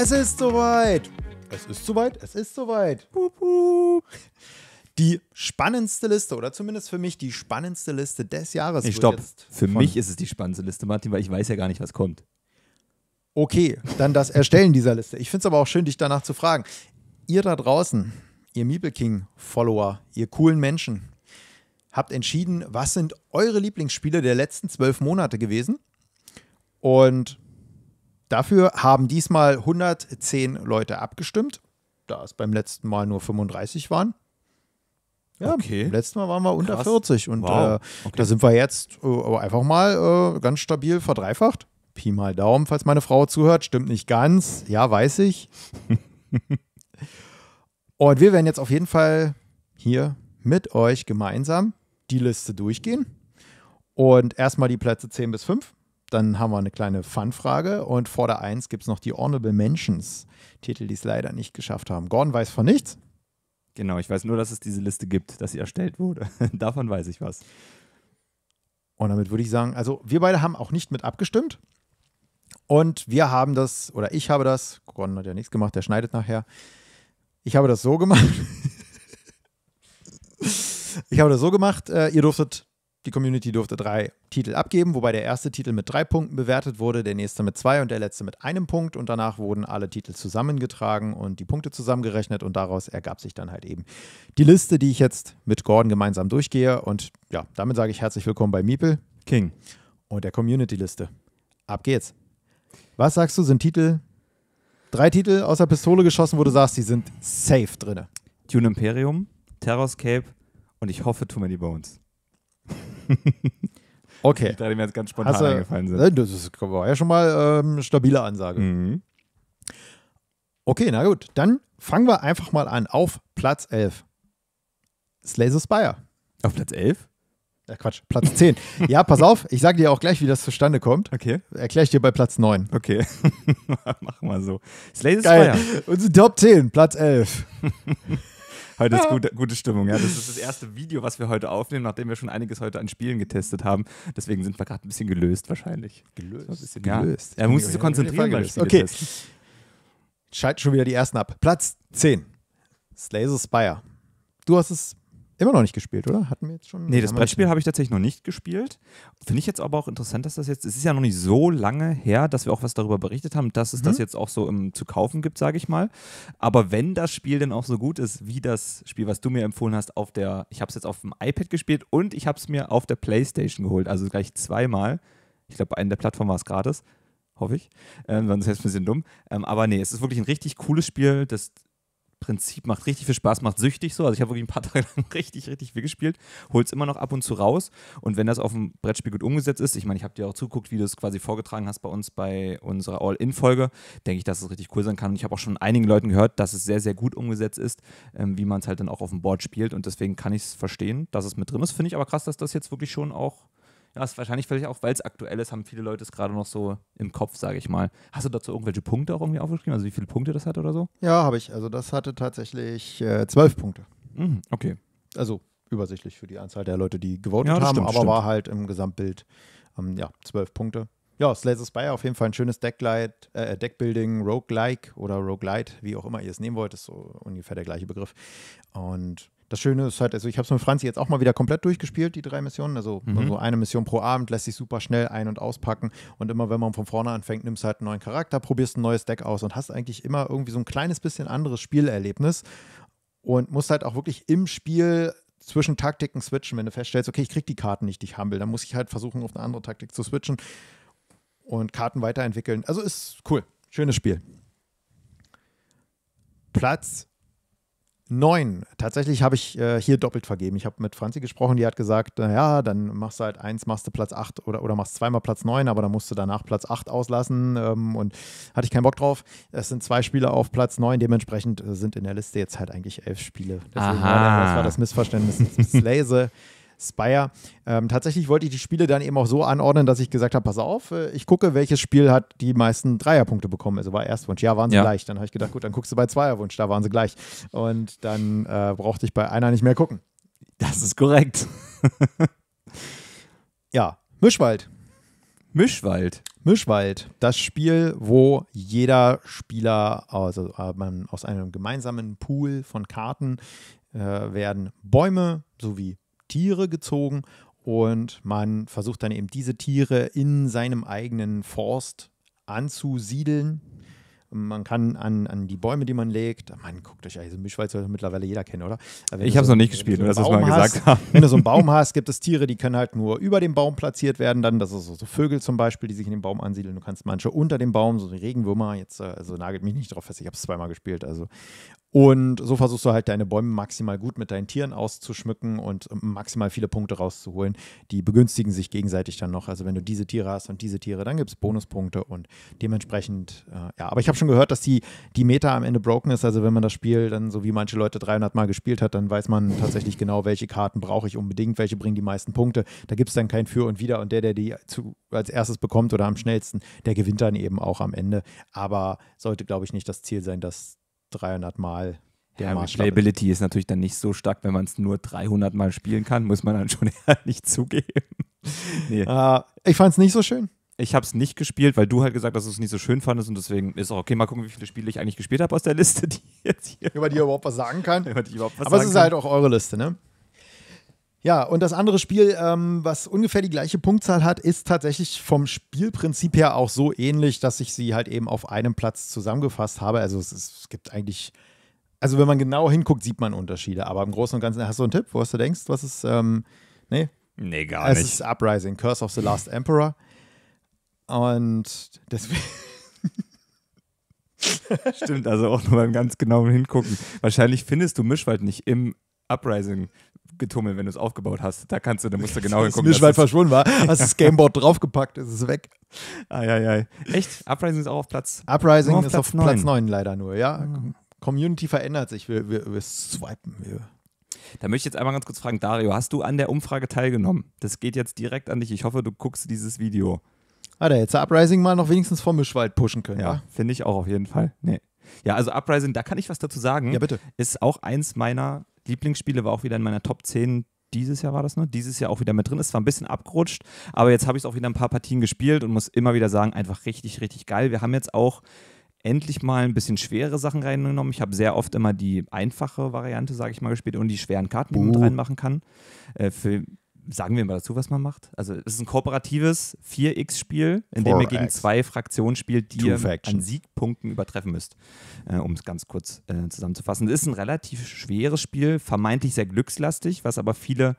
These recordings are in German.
Es ist soweit. Es ist soweit, es ist soweit. Die spannendste Liste, oder zumindest für mich die spannendste Liste des Jahres. Ich stopp. Für mich ist es die spannendste Liste, Martin, weil ich weiß ja gar nicht, was kommt. Okay, dann das Erstellen dieser Liste. Ich finde es aber auch schön, dich danach zu fragen. Ihr da draußen, ihr miebelking follower ihr coolen Menschen, habt entschieden, was sind eure Lieblingsspiele der letzten zwölf Monate gewesen? Und Dafür haben diesmal 110 Leute abgestimmt, da es beim letzten Mal nur 35 waren. Ja, okay. letztes Mal waren wir unter Krass. 40 und wow. äh, okay. da sind wir jetzt äh, einfach mal äh, ganz stabil verdreifacht. Pi mal Daumen, falls meine Frau zuhört, stimmt nicht ganz. Ja, weiß ich. und wir werden jetzt auf jeden Fall hier mit euch gemeinsam die Liste durchgehen und erstmal die Plätze 10 bis 5 dann haben wir eine kleine Fun-Frage und vor der 1 gibt es noch die Honorable Mentions. Titel, die es leider nicht geschafft haben. Gordon weiß von nichts. Genau, ich weiß nur, dass es diese Liste gibt, dass sie erstellt wurde. Davon weiß ich was. Und damit würde ich sagen, also wir beide haben auch nicht mit abgestimmt. Und wir haben das, oder ich habe das, Gordon hat ja nichts gemacht, der schneidet nachher. Ich habe das so gemacht. ich habe das so gemacht, äh, ihr durftet die Community durfte drei Titel abgeben, wobei der erste Titel mit drei Punkten bewertet wurde, der nächste mit zwei und der letzte mit einem Punkt. Und danach wurden alle Titel zusammengetragen und die Punkte zusammengerechnet. Und daraus ergab sich dann halt eben die Liste, die ich jetzt mit Gordon gemeinsam durchgehe. Und ja, damit sage ich herzlich willkommen bei Meeple King und der Community-Liste. Ab geht's. Was sagst du, sind Titel, drei Titel aus der Pistole geschossen, wo du sagst, die sind safe drin? Dune Imperium, Terrorscape und ich hoffe Too Many Bones. okay. Da mir jetzt ganz spontan Hast, eingefallen sind. Das war ja schon mal eine ähm, stabile Ansage. Mhm. Okay, na gut. Dann fangen wir einfach mal an auf Platz 11. Slay the Spire. Auf Platz 11? Ja, Quatsch, Platz 10. ja, pass auf, ich sage dir auch gleich, wie das zustande kommt. Okay. Erkläre ich dir bei Platz 9. Okay. Mach mal so. Slay the Spire. Unsere Top 10, Platz 11. Heute ist gute, gute Stimmung, ja. Das ist das erste Video, was wir heute aufnehmen, nachdem wir schon einiges heute an Spielen getestet haben. Deswegen sind wir gerade ein bisschen gelöst wahrscheinlich. Gelöst? Bisschen, gelöst. Ja, er muss sich so konzentrieren beim Spiel Okay. Schalten schon wieder die ersten ab. Platz 10. Slays Spire. Du hast es immer noch nicht gespielt, oder? Hatten wir jetzt schon? Nee, das Brettspiel habe ich tatsächlich noch nicht gespielt. Finde ich jetzt aber auch interessant, dass das jetzt, es ist ja noch nicht so lange her, dass wir auch was darüber berichtet haben, dass es mhm. das jetzt auch so im, ähm, zu kaufen gibt, sage ich mal. Aber wenn das Spiel denn auch so gut ist, wie das Spiel, was du mir empfohlen hast, auf der, ich habe es jetzt auf dem iPad gespielt und ich habe es mir auf der Playstation geholt, also gleich zweimal. Ich glaube, bei einer der Plattformen war es gratis hoffe ich. Ähm, sonst wäre es ein bisschen dumm. Ähm, aber nee, es ist wirklich ein richtig cooles Spiel. Das Prinzip macht richtig viel Spaß, macht süchtig so. Also ich habe wirklich ein paar Tage lang richtig, richtig viel gespielt, es immer noch ab und zu raus. Und wenn das auf dem Brettspiel gut umgesetzt ist, ich meine, ich habe dir auch zuguckt, wie du es quasi vorgetragen hast bei uns bei unserer All-In-Folge, denke ich, dass es richtig cool sein kann. Und ich habe auch schon einigen Leuten gehört, dass es sehr, sehr gut umgesetzt ist, ähm, wie man es halt dann auch auf dem Board spielt. Und deswegen kann ich es verstehen, dass es mit drin ist. Finde ich aber krass, dass das jetzt wirklich schon auch das ist wahrscheinlich vielleicht auch, weil es aktuell ist, haben viele Leute es gerade noch so im Kopf, sage ich mal. Hast du dazu irgendwelche Punkte auch irgendwie aufgeschrieben? Also wie viele Punkte das hat oder so? Ja, habe ich. Also das hatte tatsächlich äh, zwölf Punkte. Mhm, okay. Also übersichtlich für die Anzahl der Leute, die gewonnen ja, haben, stimmt, aber stimmt. war halt im Gesamtbild ähm, ja zwölf Punkte. Ja, Slays Spire auf jeden Fall ein schönes Decklight, äh, äh, Deckbuilding, Roguelike oder Roguelite, wie auch immer ihr es nehmen wollt, ist so ungefähr der gleiche Begriff. Und das Schöne ist halt, also ich habe es mit Franzi jetzt auch mal wieder komplett durchgespielt, die drei Missionen. Also mhm. so eine Mission pro Abend lässt sich super schnell ein- und auspacken. Und immer wenn man von vorne anfängt, nimmst halt einen neuen Charakter, probierst ein neues Deck aus und hast eigentlich immer irgendwie so ein kleines bisschen anderes Spielerlebnis. Und musst halt auch wirklich im Spiel zwischen Taktiken switchen, wenn du feststellst, okay, ich krieg die Karten nicht, ich humble, dann muss ich halt versuchen, auf eine andere Taktik zu switchen und Karten weiterentwickeln. Also ist cool. Schönes Spiel. Platz 9. Tatsächlich habe ich äh, hier doppelt vergeben. Ich habe mit Franzi gesprochen, die hat gesagt, naja, dann machst du halt eins, machst du Platz 8 oder, oder machst zweimal Platz 9, aber dann musst du danach Platz 8 auslassen ähm, und hatte ich keinen Bock drauf. Es sind zwei Spiele auf Platz 9, dementsprechend äh, sind in der Liste jetzt halt eigentlich elf Spiele. Deswegen Aha. War das, war das Missverständnis. Slayse Spire. Ähm, tatsächlich wollte ich die Spiele dann eben auch so anordnen, dass ich gesagt habe, pass auf, äh, ich gucke, welches Spiel hat die meisten Dreierpunkte bekommen. Also war Erstwunsch, ja, waren sie ja. gleich. Dann habe ich gedacht, gut, dann guckst du bei Zweierwunsch, da waren sie gleich. Und dann äh, brauchte ich bei einer nicht mehr gucken. Das ist korrekt. ja, Mischwald. Mischwald. Mischwald, das Spiel, wo jeder Spieler also, äh, aus einem gemeinsamen Pool von Karten äh, werden Bäume sowie Tiere gezogen und man versucht dann eben diese Tiere in seinem eigenen Forst anzusiedeln. Man kann an, an die Bäume, die man legt, man guckt euch also Mischwald sollte mittlerweile jeder kennen, oder? Wenn ich habe es so, noch nicht gespielt, nur so dass mal gesagt hast, Wenn du so einen Baum hast, gibt es Tiere, die können halt nur über dem Baum platziert werden. Dann, das ist so, so Vögel zum Beispiel, die sich in den Baum ansiedeln. Du kannst manche unter dem Baum, so die Regenwürmer, jetzt äh, also nagelt mich nicht drauf fest, ich habe es zweimal gespielt. Also. Und so versuchst du halt deine Bäume maximal gut mit deinen Tieren auszuschmücken und maximal viele Punkte rauszuholen. Die begünstigen sich gegenseitig dann noch. Also wenn du diese Tiere hast und diese Tiere, dann gibt es Bonuspunkte und dementsprechend, äh, ja. Aber ich habe schon gehört, dass die, die Meta am Ende broken ist. Also wenn man das Spiel dann, so wie manche Leute 300 Mal gespielt hat, dann weiß man tatsächlich genau, welche Karten brauche ich unbedingt, welche bringen die meisten Punkte. Da gibt es dann kein Für und Wider und der, der die zu, als erstes bekommt oder am schnellsten, der gewinnt dann eben auch am Ende. Aber sollte, glaube ich, nicht das Ziel sein, dass 300 Mal der ja, Playability ist. ist natürlich dann nicht so stark, wenn man es nur 300 Mal spielen kann, muss man dann schon ehrlich zugeben. nee. äh, ich fand es nicht so schön. Ich habe es nicht gespielt, weil du halt gesagt hast, dass du es nicht so schön fandest und deswegen ist auch okay, mal gucken, wie viele Spiele ich eigentlich gespielt habe aus der Liste, die jetzt hier. Über die ihr überhaupt was sagen kann. was Aber es ist halt kann. halt auch eure Liste, ne? Ja, und das andere Spiel, ähm, was ungefähr die gleiche Punktzahl hat, ist tatsächlich vom Spielprinzip her auch so ähnlich, dass ich sie halt eben auf einem Platz zusammengefasst habe. Also es, ist, es gibt eigentlich, also wenn man genau hinguckt, sieht man Unterschiede. Aber im Großen und Ganzen, hast du einen Tipp, wo du denkst, was ist, ähm, nee? Nee, gar es nicht. Es ist Uprising, Curse of the Last Emperor. Und deswegen. Stimmt, also auch nur beim ganz genauen Hingucken. Wahrscheinlich findest du Mischwald nicht im Uprising Getummel, wenn du es aufgebaut hast. Da kannst du, da musst du genau hingucken. Mischwald verschwunden war. Hast das Gameboard draufgepackt, ist es weg. Ei, ei, ei. Echt? Uprising ist auch auf Platz. Uprising auf ist Platz auf 9. Platz 9 leider nur, ja. Mhm. Community verändert sich. Wir, wir, wir swipen. Wir. Da möchte ich jetzt einmal ganz kurz fragen, Dario, hast du an der Umfrage teilgenommen? Das geht jetzt direkt an dich. Ich hoffe, du guckst dieses Video. Ah, da jetzt Uprising mal noch wenigstens vor Mischwald pushen können. Ja, ja? finde ich auch auf jeden Fall. Nee. Ja, also Uprising, da kann ich was dazu sagen. Ja, bitte. Ist auch eins meiner Lieblingsspiele war auch wieder in meiner Top 10 dieses Jahr war das, ne? Dieses Jahr auch wieder mit drin. Es war ein bisschen abgerutscht, aber jetzt habe ich es auch wieder ein paar Partien gespielt und muss immer wieder sagen, einfach richtig, richtig geil. Wir haben jetzt auch endlich mal ein bisschen schwere Sachen reingenommen. Ich habe sehr oft immer die einfache Variante, sage ich mal, gespielt und die schweren Karten, die man uh. reinmachen kann. Äh, für sagen wir mal dazu, was man macht? Also, es ist ein kooperatives 4X-Spiel, in dem ihr gegen zwei Fraktionen spielt, die ihr an Siegpunkten übertreffen müsst. Äh, um es ganz kurz äh, zusammenzufassen. Es ist ein relativ schweres Spiel, vermeintlich sehr glückslastig, was aber viele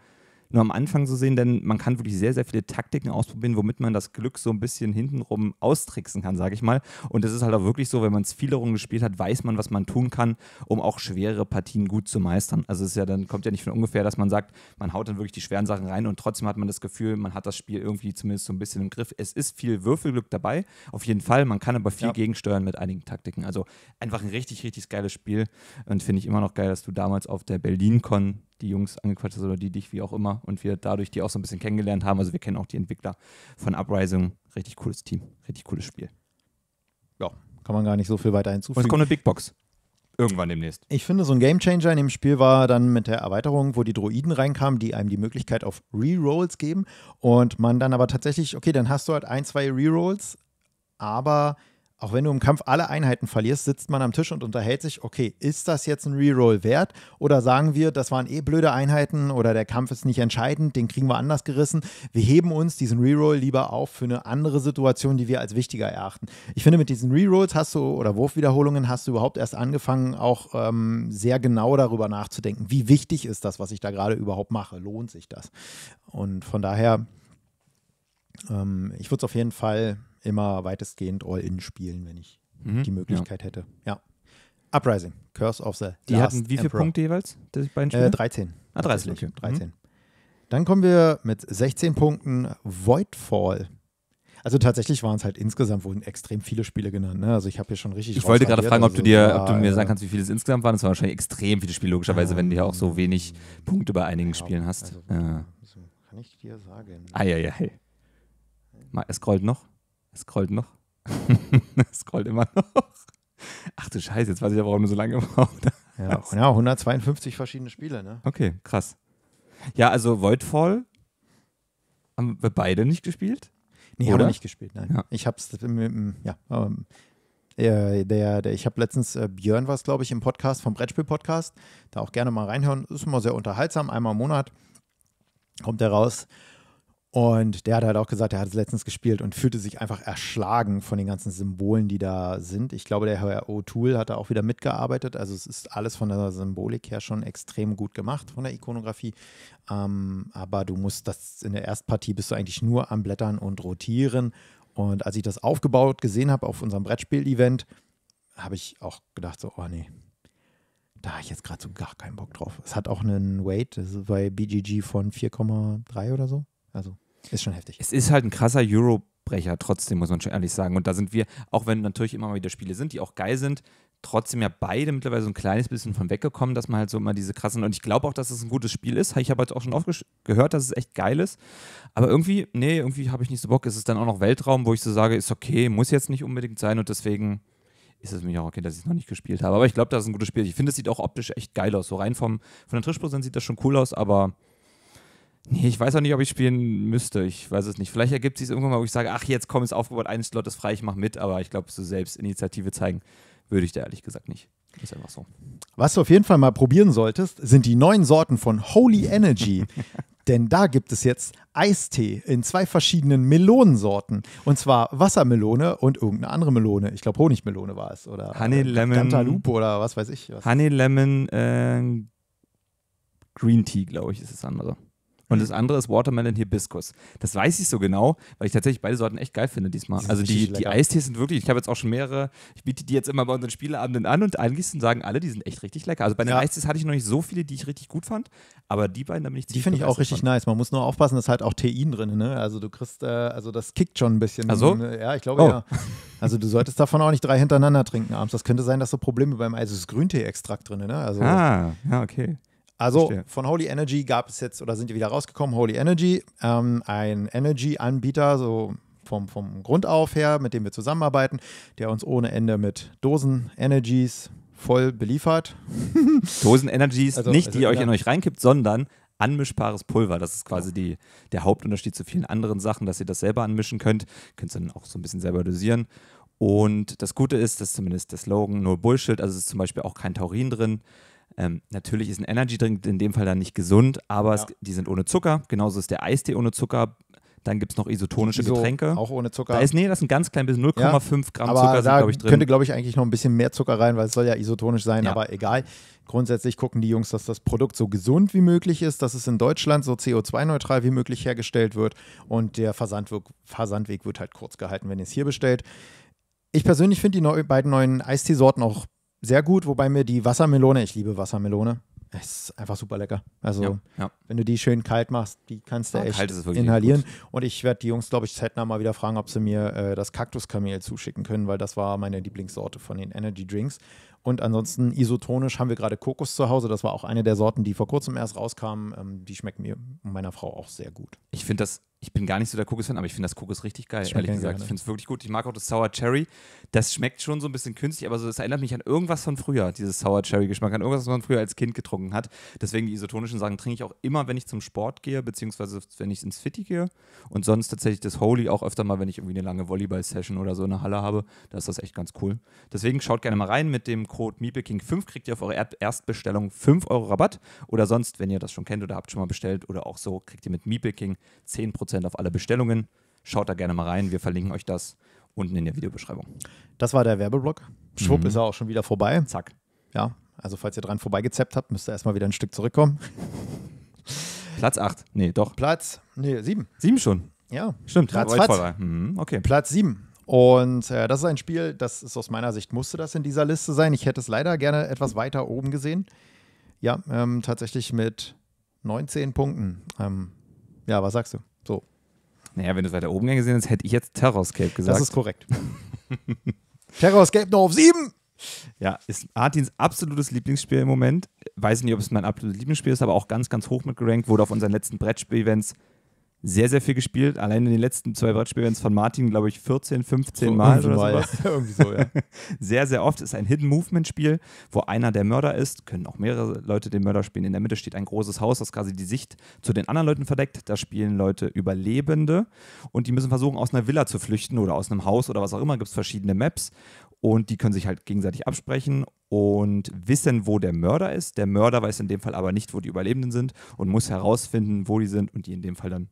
nur am Anfang so sehen, denn man kann wirklich sehr, sehr viele Taktiken ausprobieren, womit man das Glück so ein bisschen hintenrum austricksen kann, sage ich mal. Und das ist halt auch wirklich so, wenn man es viele Runden gespielt hat, weiß man, was man tun kann, um auch schwere Partien gut zu meistern. Also es ist ja dann kommt ja nicht von ungefähr, dass man sagt, man haut dann wirklich die schweren Sachen rein und trotzdem hat man das Gefühl, man hat das Spiel irgendwie zumindest so ein bisschen im Griff. Es ist viel Würfelglück dabei, auf jeden Fall. Man kann aber viel ja. gegensteuern mit einigen Taktiken. Also einfach ein richtig, richtig geiles Spiel und finde ich immer noch geil, dass du damals auf der Berlin-Con die Jungs angequatscht hast oder die dich, wie auch immer. Und wir dadurch die auch so ein bisschen kennengelernt haben. Also wir kennen auch die Entwickler von Uprising. Richtig cooles Team, richtig cooles Spiel. Ja. Kann man gar nicht so viel weiter hinzufügen. Und es kommt eine Big Box. Irgendwann demnächst. Ich finde, so ein Game Changer in dem Spiel war dann mit der Erweiterung, wo die Droiden reinkamen, die einem die Möglichkeit auf Rerolls geben. Und man dann aber tatsächlich, okay, dann hast du halt ein, zwei Rerolls, aber auch wenn du im Kampf alle Einheiten verlierst, sitzt man am Tisch und unterhält sich, okay, ist das jetzt ein Reroll wert? Oder sagen wir, das waren eh blöde Einheiten oder der Kampf ist nicht entscheidend, den kriegen wir anders gerissen. Wir heben uns diesen Reroll lieber auf für eine andere Situation, die wir als wichtiger erachten. Ich finde, mit diesen Rerolls hast du oder Wurfwiederholungen hast du überhaupt erst angefangen, auch ähm, sehr genau darüber nachzudenken, wie wichtig ist das, was ich da gerade überhaupt mache? Lohnt sich das? Und von daher, ähm, ich würde es auf jeden Fall immer weitestgehend All-In spielen, wenn ich mhm, die Möglichkeit ja. hätte. Ja. Uprising, Curse of the Die Last hatten wie viele Punkte jeweils, die beiden äh, Spiele? Äh, 13. Ah, 30, Okay. 13. Mhm. Dann kommen wir mit 16 Punkten Voidfall. Also tatsächlich waren es halt insgesamt wurden extrem viele Spiele genannt. Ne? Also ich habe hier schon richtig. Ich wollte gerade fragen, ob also du dir, ob du mir sagen kannst, wie viele es insgesamt waren. Es waren wahrscheinlich extrem viele Spiele, logischerweise, ähm, wenn du ja auch so wenig hm. Punkte bei einigen ja, Spielen hast. Also, ja. Kann ich dir sagen. Ah, ja, ja, hey. Mal, es scrollt noch. Es scrollt noch. es scrollt immer noch. Ach du Scheiße, jetzt weiß ich ja, warum du so lange gebraucht hast. Ja, 152 verschiedene Spiele, ne? Okay, krass. Ja, also Voidfall haben wir beide nicht gespielt? Nee, haben wir nicht gespielt, nein. Ja. Ich hab's, ja, ähm, der, der, ich habe letztens, äh, Björn war es, glaube ich, im Podcast, vom Brettspiel-Podcast, da auch gerne mal reinhören. Ist immer sehr unterhaltsam, einmal im Monat kommt er raus. Und der hat halt auch gesagt, er hat es letztens gespielt und fühlte sich einfach erschlagen von den ganzen Symbolen, die da sind. Ich glaube, der Herr O'Toole hat da auch wieder mitgearbeitet. Also es ist alles von der Symbolik her schon extrem gut gemacht, von der Ikonografie. Ähm, aber du musst das in der Erstpartie bist du eigentlich nur am Blättern und Rotieren. Und als ich das aufgebaut gesehen habe auf unserem Brettspiel-Event, habe ich auch gedacht, so, oh nee, da habe ich jetzt gerade so gar keinen Bock drauf. Es hat auch einen Weight, das ist bei BGG von 4,3 oder so. Also ist schon heftig. Es ist halt ein krasser Eurobrecher, trotzdem muss man schon ehrlich sagen. Und da sind wir, auch wenn natürlich immer mal wieder Spiele sind, die auch geil sind, trotzdem ja beide mittlerweile so ein kleines bisschen von weggekommen, dass man halt so immer diese krassen. Und ich glaube auch, dass es ein gutes Spiel ist. Ich habe halt auch schon oft gehört, dass es echt geil ist. Aber irgendwie, nee, irgendwie habe ich nicht so Bock. Es ist dann auch noch Weltraum, wo ich so sage, ist okay, muss jetzt nicht unbedingt sein. Und deswegen ist es mir auch okay, dass ich es noch nicht gespielt habe. Aber ich glaube, das ist ein gutes Spiel. Ich finde, es sieht auch optisch echt geil aus. So rein vom, von der Tischprozent sieht das schon cool aus, aber Nee, ich weiß auch nicht, ob ich spielen müsste. Ich weiß es nicht. Vielleicht ergibt sich es irgendwann mal, wo ich sage, ach, jetzt komm, ist aufgebaut, ein Slot ist frei, ich mache mit. Aber ich glaube, so selbst Initiative zeigen würde ich da ehrlich gesagt nicht. Ist einfach so. Was du auf jeden Fall mal probieren solltest, sind die neuen Sorten von Holy Energy. Denn da gibt es jetzt Eistee in zwei verschiedenen Melonensorten. Und zwar Wassermelone und irgendeine andere Melone. Ich glaube, Honigmelone war es. Oder Honey äh, Lemon. Cantaloupe oder was weiß ich. Was Honey Lemon äh, Green Tea, glaube ich, ist das andere. Und das mhm. andere ist Watermelon Hibiskus. Das weiß ich so genau, weil ich tatsächlich beide Sorten echt geil finde diesmal. also die, die Eistees sind wirklich, ich habe jetzt auch schon mehrere, ich biete die jetzt immer bei unseren Spieleabenden an und eigentlich sagen alle, die sind echt richtig lecker. Also bei den ja. Eistees hatte ich noch nicht so viele, die ich richtig gut fand, aber die beiden, da bin ich Die finde ich auch richtig fand. nice. Man muss nur aufpassen, dass halt auch Tein drin, ne? Also du kriegst, äh, also das kickt schon ein bisschen. Also? Ja, ich glaube oh. ja. Also du solltest davon auch nicht drei hintereinander trinken abends. Das könnte sein, dass du Probleme beim, also es ist Grüntee-Extrakt drin, ne? Also, ah, ja, okay. Also Verstehe. von Holy Energy gab es jetzt, oder sind wir wieder rausgekommen, Holy Energy, ähm, ein Energy-Anbieter, so vom, vom Grund auf her, mit dem wir zusammenarbeiten, der uns ohne Ende mit Dosen, Energies voll beliefert. Dosen Energies, also, nicht die also, ihr euch in euch reinkippt, sondern anmischbares Pulver. Das ist quasi genau. die, der Hauptunterschied zu vielen anderen Sachen, dass ihr das selber anmischen könnt. Könnt ihr dann auch so ein bisschen selber dosieren. Und das Gute ist, dass zumindest der Slogan No Bullshit, also es ist zum Beispiel auch kein Taurin drin. Ähm, natürlich ist ein Energy-Drink in dem Fall dann nicht gesund, aber ja. es, die sind ohne Zucker. Genauso ist der Eistee ohne Zucker. Dann gibt es noch isotonische Iso, Getränke. Auch ohne Zucker. Da ist, nee, das ist ein ganz klein bisschen 0,5 ja, Gramm aber Zucker, glaube ich, drin. Könnte, glaube ich, eigentlich noch ein bisschen mehr Zucker rein, weil es soll ja isotonisch sein, ja. aber egal. Grundsätzlich gucken die Jungs, dass das Produkt so gesund wie möglich ist, dass es in Deutschland so CO2-neutral wie möglich hergestellt wird und der Versandweg, Versandweg wird halt kurz gehalten, wenn ihr es hier bestellt. Ich persönlich finde die neu, beiden neuen Eisteesorten auch sehr gut, wobei mir die Wassermelone, ich liebe Wassermelone, ist einfach super lecker. Also, ja, ja. wenn du die schön kalt machst, die kannst du ja, ah, echt inhalieren. Gut. Und ich werde die Jungs, glaube ich, zeitnah mal wieder fragen, ob sie mir äh, das Kaktuskamel zuschicken können, weil das war meine Lieblingssorte von den Energy Drinks. Und ansonsten isotonisch haben wir gerade Kokos zu Hause. Das war auch eine der Sorten, die vor kurzem erst rauskamen. Ähm, die schmecken mir und meiner Frau auch sehr gut. Ich finde das ich bin gar nicht so der Kokosfan, aber ich finde das Kokos richtig geil, ehrlich gesagt. Gerne. Ich finde es wirklich gut. Ich mag auch das Sour Cherry. Das schmeckt schon so ein bisschen künstlich, aber so, das erinnert mich an irgendwas von früher, dieses Sour Cherry-Geschmack, an irgendwas, was man früher als Kind getrunken hat. Deswegen die isotonischen Sachen trinke ich auch immer, wenn ich zum Sport gehe, beziehungsweise wenn ich ins Fitti gehe. Und sonst tatsächlich das Holy auch öfter mal, wenn ich irgendwie eine lange Volleyball-Session oder so in der Halle habe. Da ist das echt ganz cool. Deswegen schaut gerne mal rein. Mit dem Code MeepleKing5 kriegt ihr auf eure Erstbestellung 5 Euro Rabatt. Oder sonst, wenn ihr das schon kennt oder habt schon mal bestellt oder auch so, kriegt ihr mit MeepleKing 10% Prozent auf alle Bestellungen. Schaut da gerne mal rein. Wir verlinken euch das unten in der Videobeschreibung. Das war der Werbeblock. Schwupp mhm. ist er auch schon wieder vorbei. Zack. Ja, also falls ihr dran vorbeigezappt habt, müsst ihr erstmal wieder ein Stück zurückkommen. Platz 8. Nee, doch. Platz, nee, 7. 7 schon. Ja. Stimmt, Platz voll mhm, okay. Platz 7. Und äh, das ist ein Spiel, das ist aus meiner Sicht, musste das in dieser Liste sein. Ich hätte es leider gerne etwas weiter oben gesehen. Ja, ähm, tatsächlich mit 19 Punkten. Ähm, ja, was sagst du? Naja, wenn du es weiter oben gesehen hättest, hätte ich jetzt Terrorscape gesagt. Das ist korrekt. Terrorscape noch auf sieben! Ja, ist Artins absolutes Lieblingsspiel im Moment. Weiß nicht, ob es mein absolutes Lieblingsspiel ist, aber auch ganz, ganz hoch mitgerankt. Wurde auf unseren letzten Brettspiel-Events sehr, sehr viel gespielt. Allein in den letzten zwei Brettspielevents von Martin, glaube ich, 14, 15 so Mal oder sowas. irgendwie so, ja. sehr, sehr oft ist ein Hidden-Movement-Spiel, wo einer der Mörder ist, können auch mehrere Leute den Mörder spielen. In der Mitte steht ein großes Haus, das quasi die Sicht zu den anderen Leuten verdeckt. Da spielen Leute Überlebende und die müssen versuchen, aus einer Villa zu flüchten oder aus einem Haus oder was auch immer. Gibt es verschiedene Maps und die können sich halt gegenseitig absprechen und wissen, wo der Mörder ist. Der Mörder weiß in dem Fall aber nicht, wo die Überlebenden sind und muss herausfinden, wo die sind und die in dem Fall dann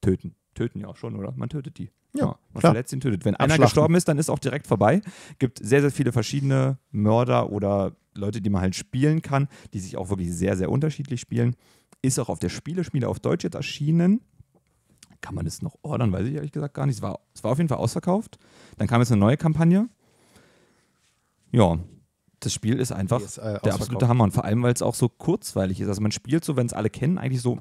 töten. Töten ja auch schon, oder? Man tötet die. Ja, ja man klar. verletzt ihn, tötet. Wenn einer gestorben ist, dann ist auch direkt vorbei. Gibt sehr, sehr viele verschiedene Mörder oder Leute, die man halt spielen kann, die sich auch wirklich sehr, sehr unterschiedlich spielen. Ist auch auf der Spieleschmiede auf Deutsch jetzt erschienen kann man das noch ordern? Weiß ich ehrlich gesagt gar nicht. Es war, es war auf jeden Fall ausverkauft. Dann kam jetzt eine neue Kampagne. Ja, das Spiel ist einfach ist, äh, der absolute Hammer. Und vor allem, weil es auch so kurzweilig ist. Also man spielt so, wenn es alle kennen, eigentlich so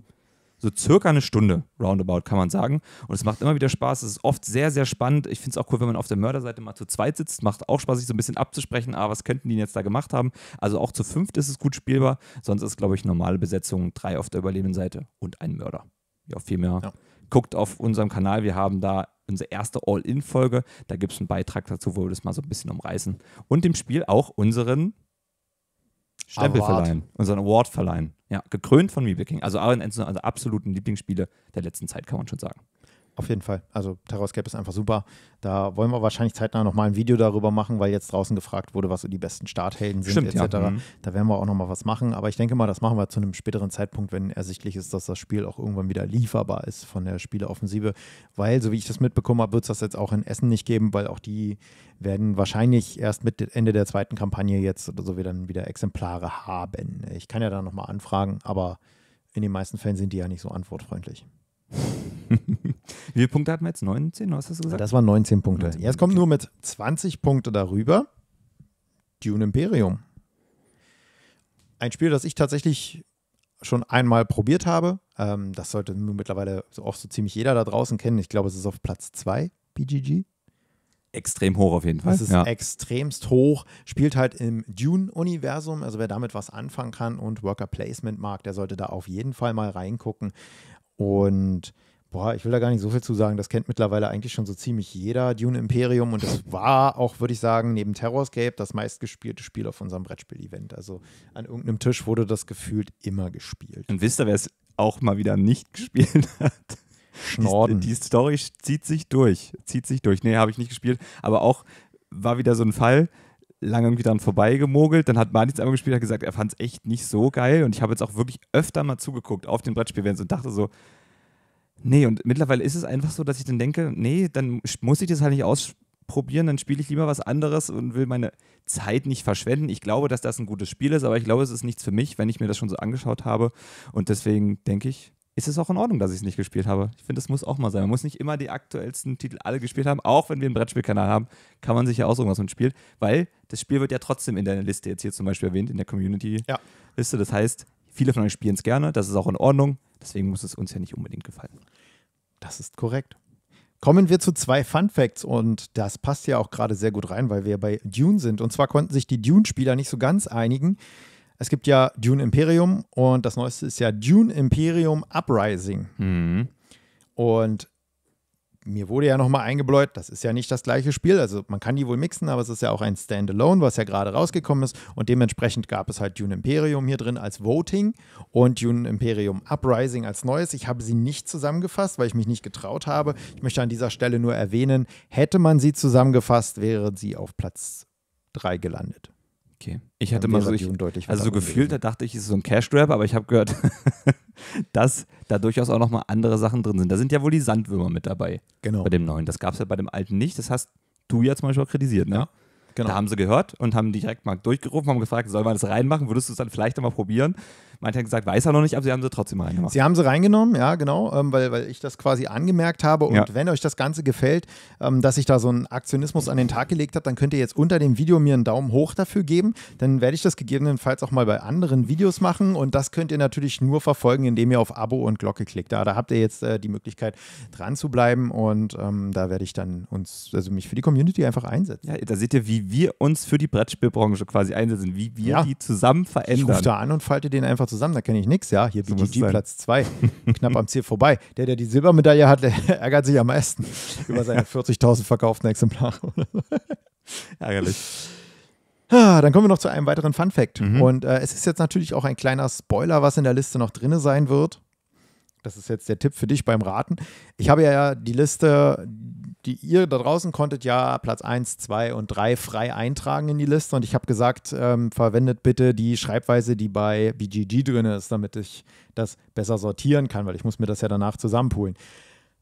so circa eine Stunde roundabout, kann man sagen. Und es macht immer wieder Spaß. Es ist oft sehr, sehr spannend. Ich finde es auch cool, wenn man auf der Mörderseite mal zu zweit sitzt. Macht auch Spaß, sich so ein bisschen abzusprechen. Ah, was könnten die denn jetzt da gemacht haben? Also auch zu fünft ist es gut spielbar. Sonst ist, glaube ich, normale Besetzung drei auf der überlebenden Seite und ein Mörder. Ja, viel mehr. Ja. Guckt auf unserem Kanal. Wir haben da unsere erste All-In-Folge. Da gibt es einen Beitrag dazu, wo wir das mal so ein bisschen umreißen. Und dem Spiel auch unseren Stempel Award. verleihen, unseren Award verleihen. Ja, gekrönt von Miebel King. Also einer unserer absoluten Lieblingsspiele der letzten Zeit, kann man schon sagen auf jeden Fall. Also Terrascape ist einfach super. Da wollen wir wahrscheinlich zeitnah nochmal ein Video darüber machen, weil jetzt draußen gefragt wurde, was so die besten Starthelden sind Stimmt, etc. Ja. Mhm. Da werden wir auch nochmal was machen. Aber ich denke mal, das machen wir zu einem späteren Zeitpunkt, wenn ersichtlich ist, dass das Spiel auch irgendwann wieder lieferbar ist von der Spieleoffensive. Weil, so wie ich das mitbekommen habe, wird es das jetzt auch in Essen nicht geben, weil auch die werden wahrscheinlich erst mit Ende der zweiten Kampagne jetzt oder so wir wieder Exemplare haben. Ich kann ja da nochmal anfragen, aber in den meisten Fällen sind die ja nicht so antwortfreundlich. Wie viele Punkte hatten wir jetzt? 19, hast du gesagt? Das waren 19 Punkte. 19 Jetzt kommt nur mit 20 Punkte darüber Dune Imperium. Ein Spiel, das ich tatsächlich schon einmal probiert habe. Ähm, das sollte mittlerweile auch so ziemlich jeder da draußen kennen. Ich glaube, es ist auf Platz 2 BGG. Extrem hoch auf jeden Fall. Es ist ja. extremst hoch, spielt halt im Dune-Universum. Also wer damit was anfangen kann und Worker Placement mag, der sollte da auf jeden Fall mal reingucken. Und Boah, ich will da gar nicht so viel zu sagen. Das kennt mittlerweile eigentlich schon so ziemlich jeder. Dune Imperium und das war auch, würde ich sagen, neben Terrorscape das meistgespielte Spiel auf unserem Brettspiel-Event. Also an irgendeinem Tisch wurde das gefühlt immer gespielt. Und wisst ihr, wer es auch mal wieder nicht gespielt hat? Schnorden. Die, die Story zieht sich durch. Zieht sich durch. Nee, habe ich nicht gespielt. Aber auch war wieder so ein Fall lange irgendwie dran vorbeigemogelt. Dann hat Martins einmal gespielt, hat gesagt, er fand es echt nicht so geil. Und ich habe jetzt auch wirklich öfter mal zugeguckt auf den Brettspiel-Events und dachte so, Nee, und mittlerweile ist es einfach so, dass ich dann denke, nee, dann muss ich das halt nicht ausprobieren, dann spiele ich lieber was anderes und will meine Zeit nicht verschwenden. Ich glaube, dass das ein gutes Spiel ist, aber ich glaube, es ist nichts für mich, wenn ich mir das schon so angeschaut habe. Und deswegen denke ich, ist es auch in Ordnung, dass ich es nicht gespielt habe. Ich finde, es muss auch mal sein. Man muss nicht immer die aktuellsten Titel alle gespielt haben. Auch wenn wir einen Brettspielkanal haben, kann man sich ja aussuchen, was man spielt. Weil das Spiel wird ja trotzdem in deiner Liste jetzt hier zum Beispiel erwähnt, in der Community-Liste. Ja. Das heißt, Viele von euch spielen es gerne, das ist auch in Ordnung. Deswegen muss es uns ja nicht unbedingt gefallen. Das ist korrekt. Kommen wir zu zwei Fun Facts und das passt ja auch gerade sehr gut rein, weil wir bei Dune sind. Und zwar konnten sich die Dune-Spieler nicht so ganz einigen. Es gibt ja Dune Imperium und das neueste ist ja Dune Imperium Uprising. Mhm. Und mir wurde ja nochmal eingebläut, das ist ja nicht das gleiche Spiel. Also man kann die wohl mixen, aber es ist ja auch ein Standalone, was ja gerade rausgekommen ist. Und dementsprechend gab es halt Dune Imperium hier drin als Voting und Dune Imperium Uprising als neues. Ich habe sie nicht zusammengefasst, weil ich mich nicht getraut habe. Ich möchte an dieser Stelle nur erwähnen, hätte man sie zusammengefasst, wäre sie auf Platz 3 gelandet. Okay. Ich hatte mal so, ich, also so gefühlt, da dachte ich, es ist so ein Cash-Grab, aber ich habe gehört, dass da durchaus auch nochmal andere Sachen drin sind. Da sind ja wohl die Sandwürmer mit dabei. Genau. Bei dem neuen. Das gab es ja bei dem alten nicht. Das hast du ja zum Beispiel auch kritisiert, ne? Ja. Genau. Da haben sie gehört und haben direkt mal durchgerufen, haben gefragt, soll man das reinmachen? Würdest du es dann vielleicht nochmal probieren? Manche haben gesagt, weiß er noch nicht, aber sie haben sie trotzdem reingemacht. Sie haben sie reingenommen, ja, genau, ähm, weil, weil ich das quasi angemerkt habe. Und ja. wenn euch das Ganze gefällt, ähm, dass ich da so einen Aktionismus an den Tag gelegt habe, dann könnt ihr jetzt unter dem Video mir einen Daumen hoch dafür geben. Dann werde ich das gegebenenfalls auch mal bei anderen Videos machen. Und das könnt ihr natürlich nur verfolgen, indem ihr auf Abo und Glocke klickt. Da, da habt ihr jetzt äh, die Möglichkeit, dran zu bleiben. Und ähm, da werde ich dann uns, also mich für die Community einfach einsetzen. Ja, da seht ihr, wie wie wir uns für die Brettspielbranche quasi einsetzen, wie wir ja. die zusammen verändern. Ich rufe da an und falte den einfach zusammen, da kenne ich nichts, ja. Hier so BGG Platz 2, knapp am Ziel vorbei. Der, der die Silbermedaille hat, ärgert sich am meisten über seine 40.000 verkauften Exemplare. Ärgerlich. Dann kommen wir noch zu einem weiteren Fun Fact. Mhm. Und äh, es ist jetzt natürlich auch ein kleiner Spoiler, was in der Liste noch drin sein wird. Das ist jetzt der Tipp für dich beim Raten. Ich habe ja die Liste, die ihr da draußen konntet ja Platz 1, 2 und 3 frei eintragen in die Liste. Und ich habe gesagt, ähm, verwendet bitte die Schreibweise, die bei BGG drin ist, damit ich das besser sortieren kann, weil ich muss mir das ja danach zusammenpulen.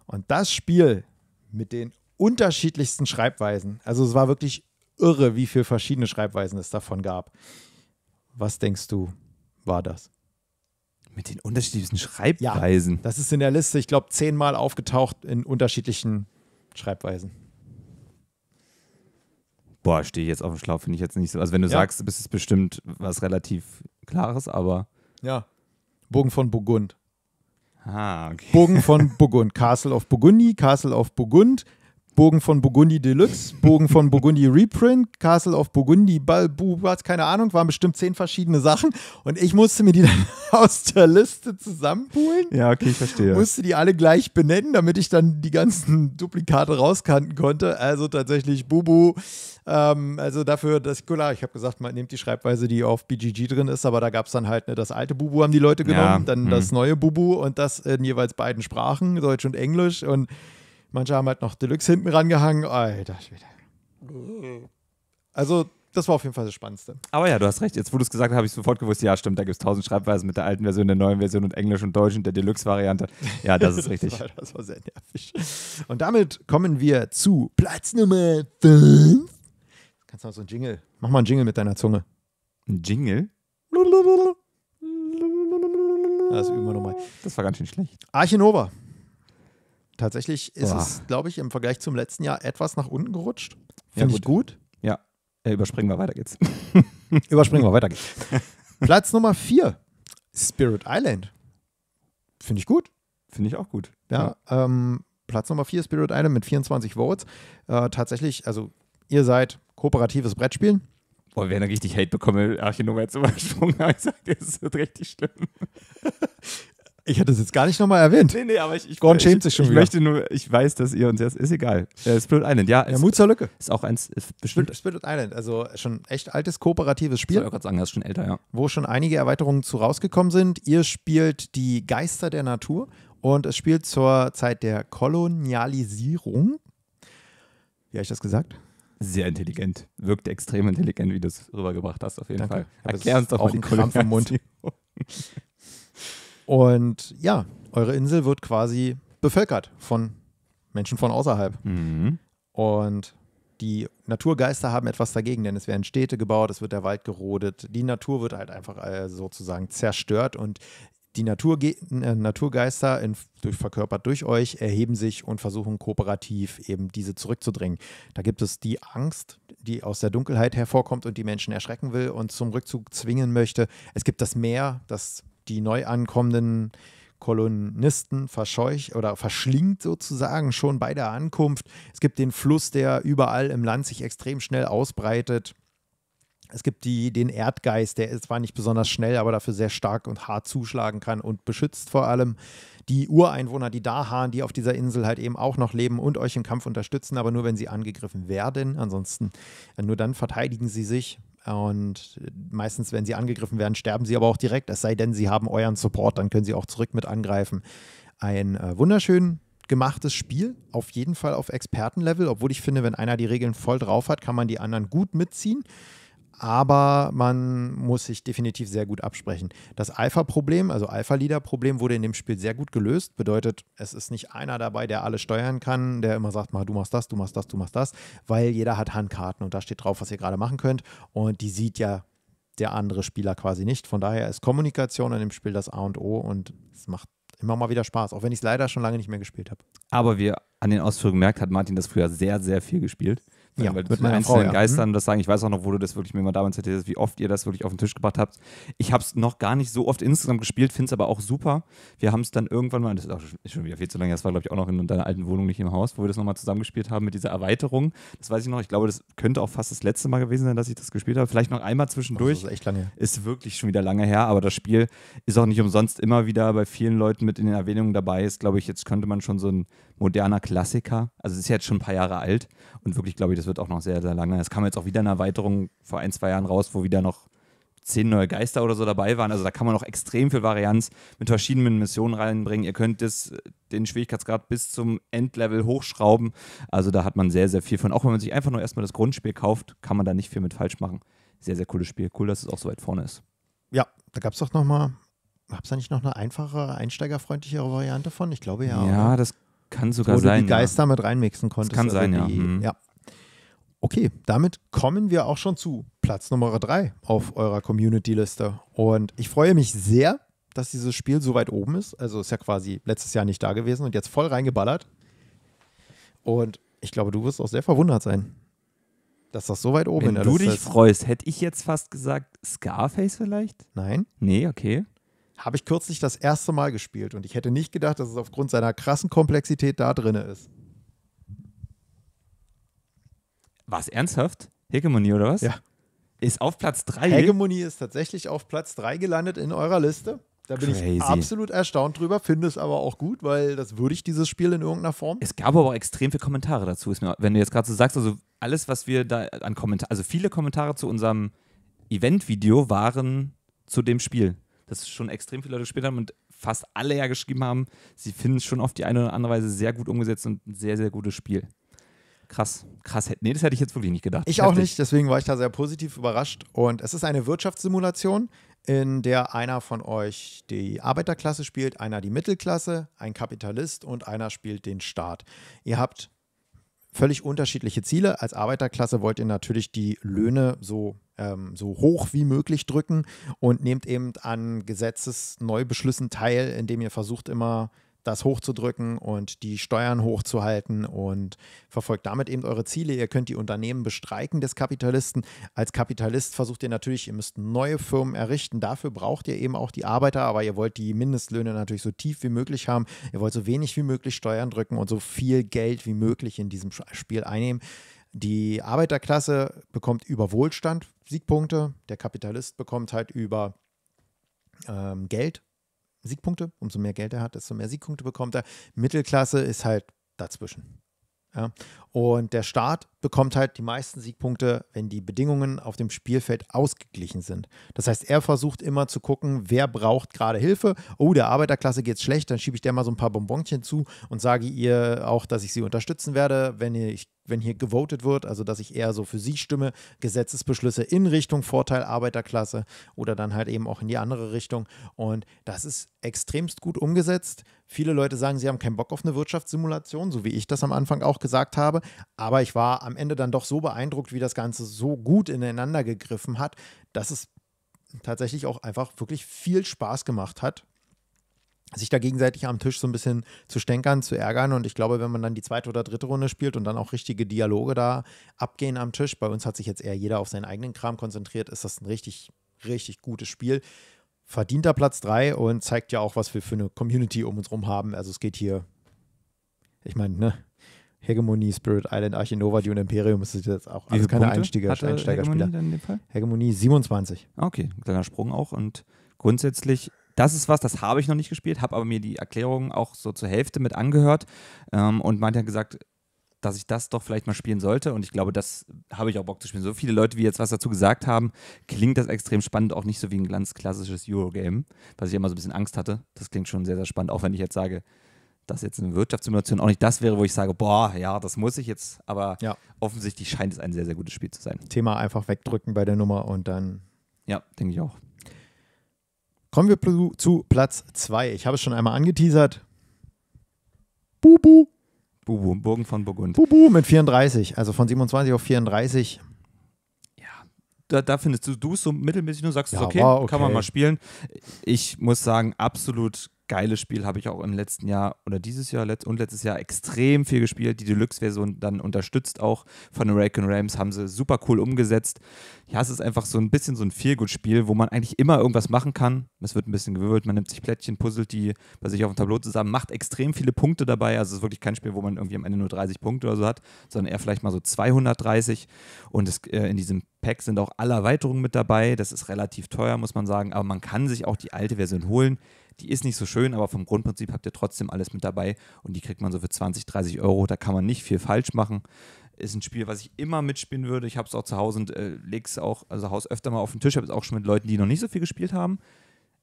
Und das Spiel mit den unterschiedlichsten Schreibweisen, also es war wirklich irre, wie viele verschiedene Schreibweisen es davon gab. Was denkst du, war das? Mit den unterschiedlichsten Schreibweisen. Ja, das ist in der Liste, ich glaube, zehnmal aufgetaucht in unterschiedlichen Schreibweisen? Boah, stehe ich jetzt auf dem Schlauch, finde ich jetzt nicht so. Also wenn du ja. sagst, bist es bestimmt was relativ Klares, aber. Ja. Bogen von Burgund. Ah, okay. Bogen von Burgund. Castle of Burgundy, Castle of Burgund, Bogen von Burgundy Deluxe, Bogen von Burgundy Reprint, Castle of Burgundy, Ball, Balbubas, keine Ahnung, waren bestimmt zehn verschiedene Sachen. Und ich musste mir die dann aus der Liste zusammenpulen. Ja, okay, ich verstehe. Musste die alle gleich benennen, damit ich dann die ganzen Duplikate rauskanten konnte. Also tatsächlich Bubu. Ähm, also dafür, das klar, ich habe gesagt, man nimmt die Schreibweise, die auf BGG drin ist, aber da gab es dann halt ne, das alte Bubu haben die Leute genommen, ja. dann hm. das neue Bubu und das in jeweils beiden Sprachen, Deutsch und Englisch. Und Manche haben halt noch Deluxe hinten rangehangen. Alter Schwede. Also, das war auf jeden Fall das Spannendste. Aber ja, du hast recht. Jetzt, wo du es gesagt hast, habe ich sofort gewusst, ja, stimmt, da gibt es tausend Schreibweisen mit der alten Version, der neuen Version und Englisch und Deutsch und der Deluxe-Variante. Ja, das ist richtig. das, war, das war sehr nervig. Und damit kommen wir zu Platz Nummer 5. Kannst du noch so einen Jingle? Mach mal einen Jingle mit deiner Zunge. Ein Jingle? Das üben wir nochmal. Das war ganz schön schlecht. Archinova Tatsächlich ist Boah. es, glaube ich, im Vergleich zum letzten Jahr etwas nach unten gerutscht. Finde ja, gut. ich gut. Ja, äh, überspringen wir, weiter geht's. überspringen wir, weiter geht's. Platz Nummer 4, Spirit Island. Finde ich gut. Finde ich auch gut. Ja, ja. Ähm, Platz Nummer 4, Spirit Island mit 24 Votes. Äh, tatsächlich, also ihr seid kooperatives Brettspielen. Boah, wir werden richtig Hate bekommen, Arche Nummer jetzt übersprungen. Ich sage, das wird richtig schlimm. Ich hätte es jetzt gar nicht nochmal erwähnt. Nee, nee, aber ich, ich, Gordon schämt sich schon ich wieder. möchte nur, ich weiß, dass ihr uns jetzt, ist egal. Äh, Split Island, ja. Ja, Mut zur Lücke. Ist auch eins, ist bestimmt. Split Island, also schon echt altes kooperatives Spiel. Ich wollte gerade sagen, das ist schon älter, ja. Wo schon einige Erweiterungen zu rausgekommen sind. Ihr spielt die Geister der Natur und es spielt zur Zeit der Kolonialisierung. Wie habe ich das gesagt? sehr intelligent. Wirkt extrem intelligent, wie du es rübergebracht hast, auf jeden Danke. Fall. Erklär uns doch auch mal die Krampf im Mund. Und ja, eure Insel wird quasi bevölkert von Menschen von außerhalb. Mhm. Und die Naturgeister haben etwas dagegen, denn es werden Städte gebaut, es wird der Wald gerodet, die Natur wird halt einfach äh, sozusagen zerstört und die Naturge äh, Naturgeister, in, durch, verkörpert durch euch, erheben sich und versuchen kooperativ eben diese zurückzudrängen. Da gibt es die Angst, die aus der Dunkelheit hervorkommt und die Menschen erschrecken will und zum Rückzug zwingen möchte. Es gibt das Meer, das die neu ankommenden Kolonisten verscheucht oder verschlingt sozusagen schon bei der Ankunft. Es gibt den Fluss, der überall im Land sich extrem schnell ausbreitet. Es gibt die, den Erdgeist, der zwar nicht besonders schnell, aber dafür sehr stark und hart zuschlagen kann und beschützt vor allem die Ureinwohner, die Dahan, die auf dieser Insel halt eben auch noch leben und euch im Kampf unterstützen, aber nur wenn sie angegriffen werden. Ansonsten nur dann verteidigen sie sich. Und meistens, wenn sie angegriffen werden, sterben sie aber auch direkt. Es sei denn, sie haben euren Support, dann können sie auch zurück mit angreifen. Ein äh, wunderschön gemachtes Spiel, auf jeden Fall auf Expertenlevel, obwohl ich finde, wenn einer die Regeln voll drauf hat, kann man die anderen gut mitziehen aber man muss sich definitiv sehr gut absprechen. Das Alpha-Problem, also Alpha-Leader-Problem, wurde in dem Spiel sehr gut gelöst. Bedeutet, es ist nicht einer dabei, der alles steuern kann, der immer sagt, mal du machst das, du machst das, du machst das, weil jeder hat Handkarten und da steht drauf, was ihr gerade machen könnt. Und die sieht ja der andere Spieler quasi nicht. Von daher ist Kommunikation in dem Spiel das A und O und es macht immer mal wieder Spaß, auch wenn ich es leider schon lange nicht mehr gespielt habe. Aber wie an den Ausführungen merkt, hat Martin das früher sehr, sehr viel gespielt. Ja, weil mit meinen Frau, ja. Geistern mhm. das sagen. Ich weiß auch noch, wo du das wirklich mir mal damals erzählt hast, wie oft ihr das wirklich auf den Tisch gebracht habt. Ich habe es noch gar nicht so oft insgesamt gespielt, finde es aber auch super. Wir haben es dann irgendwann mal, das ist auch schon wieder viel zu lange, das war glaube ich auch noch in deiner alten Wohnung, nicht im Haus, wo wir das nochmal zusammengespielt haben mit dieser Erweiterung. Das weiß ich noch, ich glaube, das könnte auch fast das letzte Mal gewesen sein, dass ich das gespielt habe. Vielleicht noch einmal zwischendurch. das ist echt lange. Ist wirklich schon wieder lange her, aber das Spiel ist auch nicht umsonst immer wieder bei vielen Leuten mit in den Erwähnungen dabei. Ist, glaube ich, jetzt könnte man schon so ein moderner Klassiker. Also es ist jetzt schon ein paar Jahre alt und wirklich glaube ich, das wird auch noch sehr, sehr lange. Es kam jetzt auch wieder eine Erweiterung vor ein, zwei Jahren raus, wo wieder noch zehn neue Geister oder so dabei waren. Also da kann man noch extrem viel Varianz mit verschiedenen Missionen reinbringen. Ihr könnt das, den Schwierigkeitsgrad bis zum Endlevel hochschrauben. Also da hat man sehr, sehr viel von. Auch wenn man sich einfach nur erstmal das Grundspiel kauft, kann man da nicht viel mit falsch machen. Sehr, sehr cooles Spiel. Cool, dass es auch so weit vorne ist. Ja, da gab es doch nochmal, gab es da nicht noch eine einfache, einsteigerfreundlichere Variante von? Ich glaube ja. Ja, oder? das kann sogar wo sein. Wo du die Geister ja. mit reinmixen konntest. Das kann also sein, die, ja. Hm. ja. Okay, damit kommen wir auch schon zu Platz Nummer 3 auf eurer Community-Liste. Und ich freue mich sehr, dass dieses Spiel so weit oben ist. Also ist ja quasi letztes Jahr nicht da gewesen und jetzt voll reingeballert. Und ich glaube, du wirst auch sehr verwundert sein, dass das so weit oben Wenn in der Liste ist. Wenn du dich freust, hätte ich jetzt fast gesagt, Scarface vielleicht? Nein. Nee, okay habe ich kürzlich das erste Mal gespielt und ich hätte nicht gedacht, dass es aufgrund seiner krassen Komplexität da drin ist. War es ernsthaft? Hegemonie oder was? Ja. Ist auf Platz 3. Hegemonie ist tatsächlich auf Platz 3 gelandet in eurer Liste. Da bin Crazy. ich absolut erstaunt drüber, finde es aber auch gut, weil das würde ich dieses Spiel in irgendeiner Form. Es gab aber auch extrem viele Kommentare dazu, ist mir, wenn du jetzt gerade so sagst, also alles, was wir da an Kommentaren, also viele Kommentare zu unserem Event-Video waren zu dem Spiel dass schon extrem viele Leute gespielt haben und fast alle ja geschrieben haben, sie finden es schon auf die eine oder andere Weise sehr gut umgesetzt und ein sehr, sehr gutes Spiel. Krass, krass. Nee, das hätte ich jetzt wirklich nicht gedacht. Ich Heftig. auch nicht, deswegen war ich da sehr positiv überrascht. Und es ist eine Wirtschaftssimulation, in der einer von euch die Arbeiterklasse spielt, einer die Mittelklasse, ein Kapitalist und einer spielt den Staat. Ihr habt völlig unterschiedliche Ziele. Als Arbeiterklasse wollt ihr natürlich die Löhne so ähm, so hoch wie möglich drücken und nehmt eben an Gesetzesneubeschlüssen teil, indem ihr versucht immer das hochzudrücken und die Steuern hochzuhalten und verfolgt damit eben eure Ziele. Ihr könnt die Unternehmen bestreiken des Kapitalisten. Als Kapitalist versucht ihr natürlich, ihr müsst neue Firmen errichten. Dafür braucht ihr eben auch die Arbeiter, aber ihr wollt die Mindestlöhne natürlich so tief wie möglich haben. Ihr wollt so wenig wie möglich Steuern drücken und so viel Geld wie möglich in diesem Spiel einnehmen. Die Arbeiterklasse bekommt über Wohlstand Siegpunkte, der Kapitalist bekommt halt über ähm, Geld Siegpunkte. Umso mehr Geld er hat, desto mehr Siegpunkte bekommt er. Mittelklasse ist halt dazwischen. Ja. Und der Staat bekommt halt die meisten Siegpunkte, wenn die Bedingungen auf dem Spielfeld ausgeglichen sind. Das heißt, er versucht immer zu gucken, wer braucht gerade Hilfe. Oh, der Arbeiterklasse geht es schlecht, dann schiebe ich der mal so ein paar Bonbonchen zu und sage ihr auch, dass ich sie unterstützen werde, wenn ich wenn hier gewotet wird, also dass ich eher so für sie stimme, Gesetzesbeschlüsse in Richtung Vorteil Arbeiterklasse oder dann halt eben auch in die andere Richtung. Und das ist extremst gut umgesetzt. Viele Leute sagen, sie haben keinen Bock auf eine Wirtschaftssimulation, so wie ich das am Anfang auch gesagt habe. Aber ich war am Ende dann doch so beeindruckt, wie das Ganze so gut ineinander gegriffen hat, dass es tatsächlich auch einfach wirklich viel Spaß gemacht hat sich da gegenseitig am Tisch so ein bisschen zu stänkern, zu ärgern. Und ich glaube, wenn man dann die zweite oder dritte Runde spielt und dann auch richtige Dialoge da abgehen am Tisch, bei uns hat sich jetzt eher jeder auf seinen eigenen Kram konzentriert, ist das ein richtig, richtig gutes Spiel verdienter Platz 3 und zeigt ja auch, was wir für eine Community um uns herum haben. Also es geht hier, ich meine, ne? Hegemonie, Spirit Island, Archinova, Nova, Dune Imperium, das ist jetzt auch alles keine Einsteiger, Einsteigerspieler. Hegemonie, Hegemonie 27. Okay, kleiner Sprung auch und grundsätzlich das ist was, das habe ich noch nicht gespielt, habe aber mir die Erklärung auch so zur Hälfte mit angehört ähm, und man hat ja gesagt, dass ich das doch vielleicht mal spielen sollte. Und ich glaube, das habe ich auch Bock zu spielen. So viele Leute, wie jetzt was dazu gesagt haben, klingt das extrem spannend, auch nicht so wie ein ganz klassisches Eurogame, was ich immer so ein bisschen Angst hatte. Das klingt schon sehr, sehr spannend, auch wenn ich jetzt sage, dass jetzt eine Wirtschaftssimulation auch nicht das wäre, wo ich sage, boah, ja, das muss ich jetzt. Aber ja. offensichtlich scheint es ein sehr, sehr gutes Spiel zu sein. Thema einfach wegdrücken bei der Nummer und dann. Ja, denke ich auch. Kommen wir zu Platz 2. Ich habe es schon einmal angeteasert. Bubu. Bubu, Burgen von Burgund. Bubu mit 34, also von 27 auf 34. Ja, da, da findest du, es so mittelmäßig, nur sagst, ja, okay, okay, kann man mal spielen. Ich muss sagen, absolut geiles Spiel, habe ich auch im letzten Jahr oder dieses Jahr letzt und letztes Jahr extrem viel gespielt. Die Deluxe-Version dann unterstützt auch von American Rams, haben sie super cool umgesetzt. Ja, es ist einfach so ein bisschen so ein Feelgood-Spiel, wo man eigentlich immer irgendwas machen kann. Es wird ein bisschen gewürfelt, man nimmt sich Plättchen, puzzelt die bei sich auf dem Tableau zusammen, macht extrem viele Punkte dabei. Also es ist wirklich kein Spiel, wo man irgendwie am Ende nur 30 Punkte oder so hat, sondern eher vielleicht mal so 230. Und es, äh, in diesem Pack sind auch alle Erweiterungen mit dabei. Das ist relativ teuer, muss man sagen, aber man kann sich auch die alte Version holen die ist nicht so schön, aber vom Grundprinzip habt ihr trotzdem alles mit dabei und die kriegt man so für 20, 30 Euro. Da kann man nicht viel falsch machen. Ist ein Spiel, was ich immer mitspielen würde. Ich habe es auch zu Hause und äh, lege es auch, also Haus öfter mal auf den Tisch. Ich habe es auch schon mit Leuten, die noch nicht so viel gespielt haben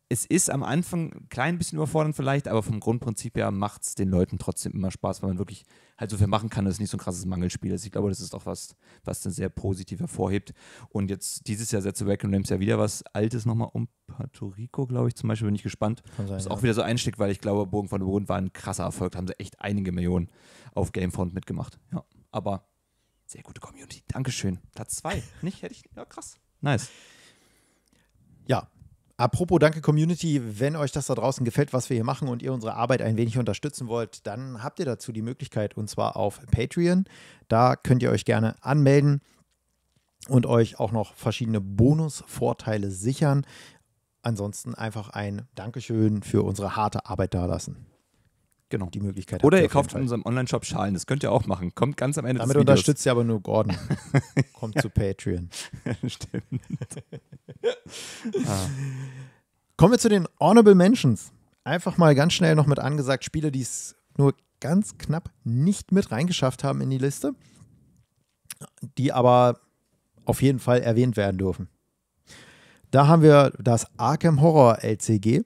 es ist am Anfang ein klein bisschen überfordernd vielleicht, aber vom Grundprinzip her macht es den Leuten trotzdem immer Spaß, weil man wirklich halt so viel machen kann. dass es nicht so ein krasses Mangelspiel. ist. Also ich glaube, das ist auch was, was dann sehr positiv hervorhebt. Und jetzt dieses Jahr setze Wacken Rams ja wieder was Altes nochmal um Puerto Rico, glaube ich, zum Beispiel. Bin ich gespannt. das ist ja. auch wieder so ein Stück, weil ich glaube, Burgen von Boden war ein krasser Erfolg. Da haben sie echt einige Millionen auf Gamefront mitgemacht. Ja, aber sehr gute Community. Dankeschön. Platz zwei. nicht? Hätte ich. Ja, krass. Nice. Ja, Apropos Danke Community, wenn euch das da draußen gefällt, was wir hier machen und ihr unsere Arbeit ein wenig unterstützen wollt, dann habt ihr dazu die Möglichkeit und zwar auf Patreon. Da könnt ihr euch gerne anmelden und euch auch noch verschiedene Bonusvorteile sichern. Ansonsten einfach ein Dankeschön für unsere harte Arbeit da lassen. Genau. Die Möglichkeit. Oder ihr, ihr kauft in unserem Online-Shop Schalen. Das könnt ihr auch machen. Kommt ganz am Ende Damit des Videos. Damit unterstützt ihr aber nur Gordon. Kommt zu Patreon. Stimmt. Ah. Kommen wir zu den Honorable Mentions. Einfach mal ganz schnell noch mit angesagt, Spiele, die es nur ganz knapp nicht mit reingeschafft haben in die Liste, die aber auf jeden Fall erwähnt werden dürfen. Da haben wir das Arkham Horror LCG.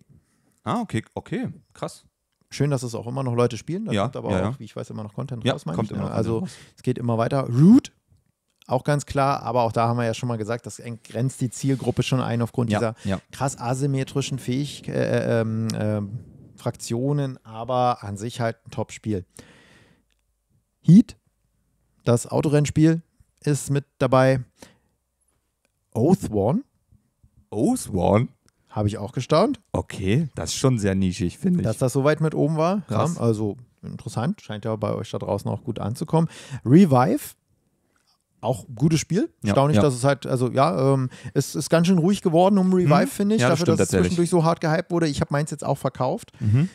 Ah, okay, okay, krass. Schön, dass es auch immer noch Leute spielen. Da ja, kommt aber ja, auch, wie ich weiß, immer noch Content ja, raus. Kommt immer ne? noch also, Content. es geht immer weiter. Root auch ganz klar. Aber auch da haben wir ja schon mal gesagt, das grenzt die Zielgruppe schon ein aufgrund ja, dieser ja. krass asymmetrischen Fähig äh, äh, äh, Fraktionen, aber an sich halt ein Top-Spiel. Heat, das Autorennspiel, ist mit dabei. Oathworn. Oathworn? Habe ich auch gestaunt. Okay, das ist schon sehr nischig, finde ich. Dass das so weit mit oben war. Krass. also interessant, scheint ja bei euch da draußen auch gut anzukommen. Revive auch gutes Spiel. Ja, Erstaunlich, ja. dass es halt, also ja, ähm, es ist ganz schön ruhig geworden um Revive, hm. finde ich, ja, das dafür, stimmt, dass es zwischendurch so hart gehypt wurde. Ich habe meins jetzt auch verkauft. Mhm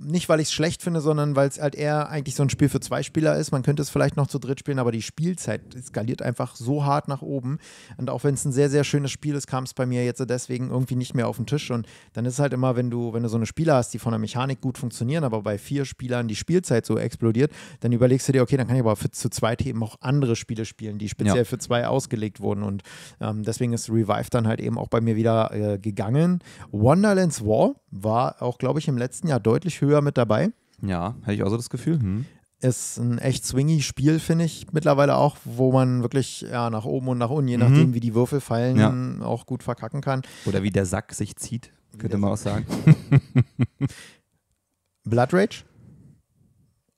nicht, weil ich es schlecht finde, sondern weil es halt eher eigentlich so ein Spiel für zwei Spieler ist. Man könnte es vielleicht noch zu dritt spielen, aber die Spielzeit skaliert einfach so hart nach oben. Und auch wenn es ein sehr, sehr schönes Spiel ist, kam es bei mir jetzt deswegen irgendwie nicht mehr auf den Tisch. Und dann ist halt immer, wenn du, wenn du so eine Spieler hast, die von der Mechanik gut funktionieren, aber bei vier Spielern die Spielzeit so explodiert, dann überlegst du dir, okay, dann kann ich aber für, zu zweit eben auch andere Spiele spielen, die speziell ja. für zwei ausgelegt wurden. Und ähm, deswegen ist Revive dann halt eben auch bei mir wieder äh, gegangen. Wonderlands War war auch, glaube ich, im letzten Jahr deutlich höher mit dabei. Ja, hätte ich auch so das Gefühl. Hm. Ist ein echt swingy Spiel, finde ich mittlerweile auch, wo man wirklich ja, nach oben und nach unten, je mhm. nachdem wie die Würfel fallen, ja. auch gut verkacken kann. Oder wie der Sack sich zieht, wie könnte man auch sagen. Blood Rage?